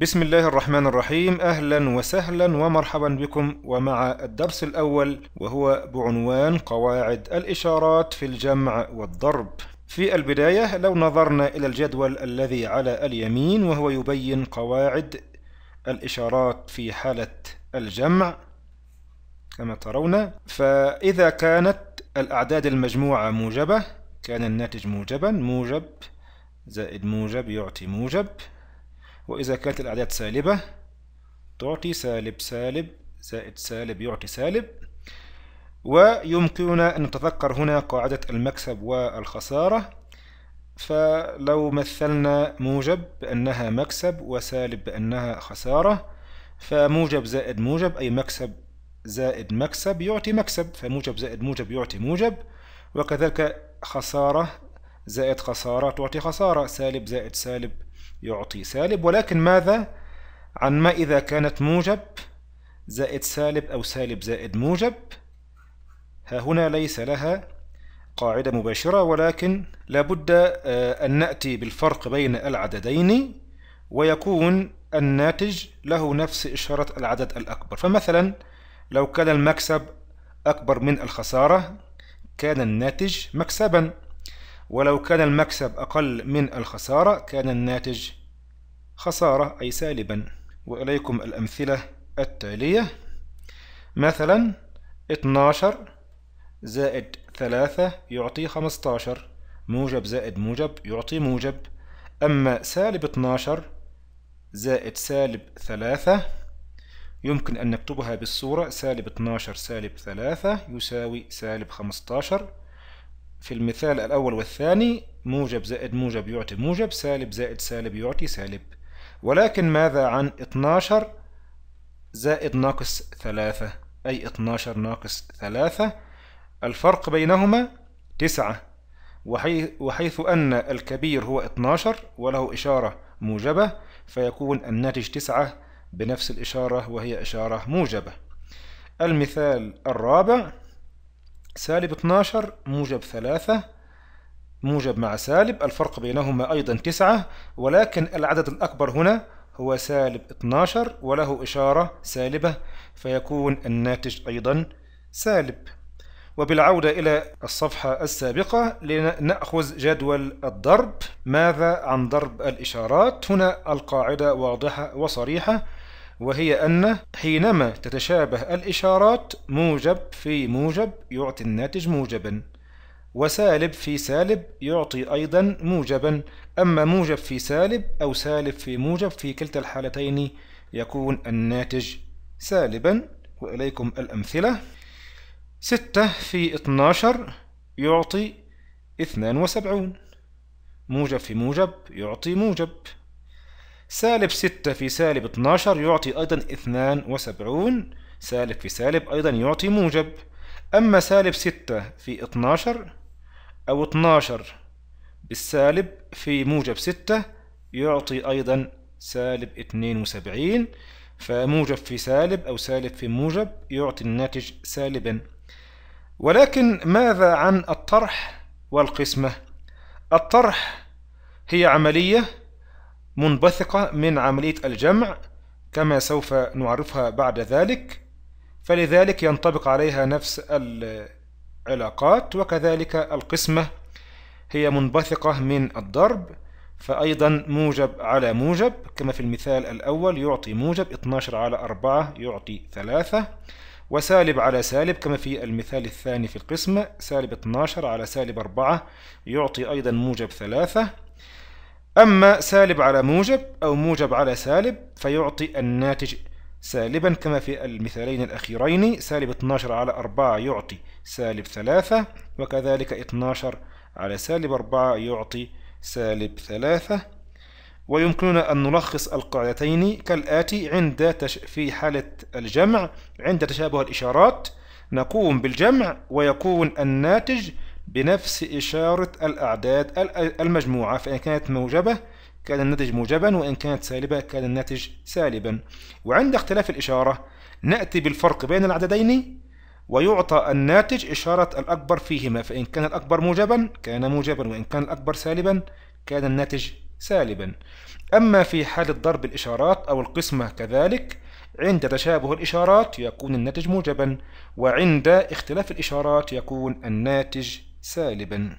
بسم الله الرحمن الرحيم أهلا وسهلا ومرحبا بكم ومع الدرس الأول وهو بعنوان قواعد الإشارات في الجمع والضرب في البداية لو نظرنا إلى الجدول الذي على اليمين وهو يبين قواعد الإشارات في حالة الجمع كما ترون فإذا كانت الأعداد المجموعة موجبة كان الناتج موجبا موجب زائد موجب يعطي موجب وإذا كانت الأعداد سالبة تعطي سالب سالب زائد سالب يعطي سالب ويمكننا أن نتذكر هنا قاعدة المكسب والخسارة فلو مثلنا موجب بأنها مكسب وسالب بأنها خسارة فموجب زائد موجب أي مكسب زائد مكسب يعطي مكسب فموجب زائد موجب يعطي موجب وكذلك خسارة زائد خسارة تعطي خسارة سالب زائد سالب يعطي سالب ولكن ماذا عن ما إذا كانت موجب زائد سالب أو سالب زائد موجب ها هنا ليس لها قاعدة مباشرة ولكن لابد آه، أن نأتي بالفرق بين العددين ويكون الناتج له نفس إشارة العدد الأكبر فمثلا لو كان المكسب أكبر من الخسارة كان الناتج مكسبا ولو كان المكسب أقل من الخسارة كان الناتج خسارة أي سالبا وإليكم الأمثلة التالية مثلا 12 زائد 3 يعطي 15 موجب زائد موجب يعطي موجب أما سالب 12 زائد سالب 3 يمكن أن نكتبها بالصورة سالب 12 سالب 3 يساوي سالب 15 في المثال الأول والثاني موجب زائد موجب يعطي موجب سالب زائد سالب يعطي سالب ولكن ماذا عن 12 زائد ناقص 3 أي 12 ناقص 3 الفرق بينهما 9 وحيث, وحيث أن الكبير هو 12 وله إشارة موجبة فيكون الناتج 9 بنفس الإشارة وهي إشارة موجبة المثال الرابع سالب 12 موجب 3 موجب مع سالب الفرق بينهما أيضا 9 ولكن العدد الأكبر هنا هو سالب 12 وله إشارة سالبة فيكون الناتج أيضا سالب وبالعودة إلى الصفحة السابقة لنأخذ جدول الضرب ماذا عن ضرب الإشارات هنا القاعدة واضحة وصريحة وهي أن حينما تتشابه الإشارات موجب في موجب يعطي الناتج موجبا وسالب في سالب يعطي أيضا موجبا أما موجب في سالب أو سالب في موجب في كلتا الحالتين يكون الناتج سالبا وإليكم الأمثلة ستة في اتناشر يعطي اثنان وسبعون موجب في موجب يعطي موجب سالب 6 في سالب 12 يعطي أيضا 72 سالب في سالب أيضا يعطي موجب أما سالب 6 في 12 أو 12 بالسالب في موجب 6 يعطي أيضا سالب 72 فموجب في سالب أو سالب في موجب يعطي الناتج سالبا ولكن ماذا عن الطرح والقسمة الطرح هي عملية منبثقة من عملية الجمع كما سوف نعرفها بعد ذلك فلذلك ينطبق عليها نفس العلاقات وكذلك القسمة هي منبثقة من الضرب فأيضا موجب على موجب كما في المثال الأول يعطي موجب 12 على 4 يعطي 3 وسالب على سالب كما في المثال الثاني في القسمة سالب 12 على سالب 4 يعطي أيضا موجب 3 أما سالب على موجب أو موجب على سالب فيعطي الناتج سالبا كما في المثالين الأخيرين سالب 12 على 4 يعطي سالب 3 وكذلك 12 على سالب 4 يعطي سالب 3 ويمكننا أن نلخص القاعدتين كالآتي عند تش... في حالة الجمع عند تشابه الإشارات نقوم بالجمع ويكون الناتج بنفس إشارة الأعداد المجموعة فإن كانت موجبة كان الناتج موجبا وإن كانت سالبة كان الناتج سالبا وعند اختلاف الإشارة نأتي بالفرق بين العددين ويعطى الناتج إشارة الأكبر فيهما فإن كان الأكبر موجبا كان موجبا وإن كان الأكبر سالبا كان الناتج سالبا أما في حالة ضرب الإشارات أو القسمة كذلك عند تشابه الإشارات يكون الناتج موجبا وعند اختلاف الإشارات يكون الناتج سالبا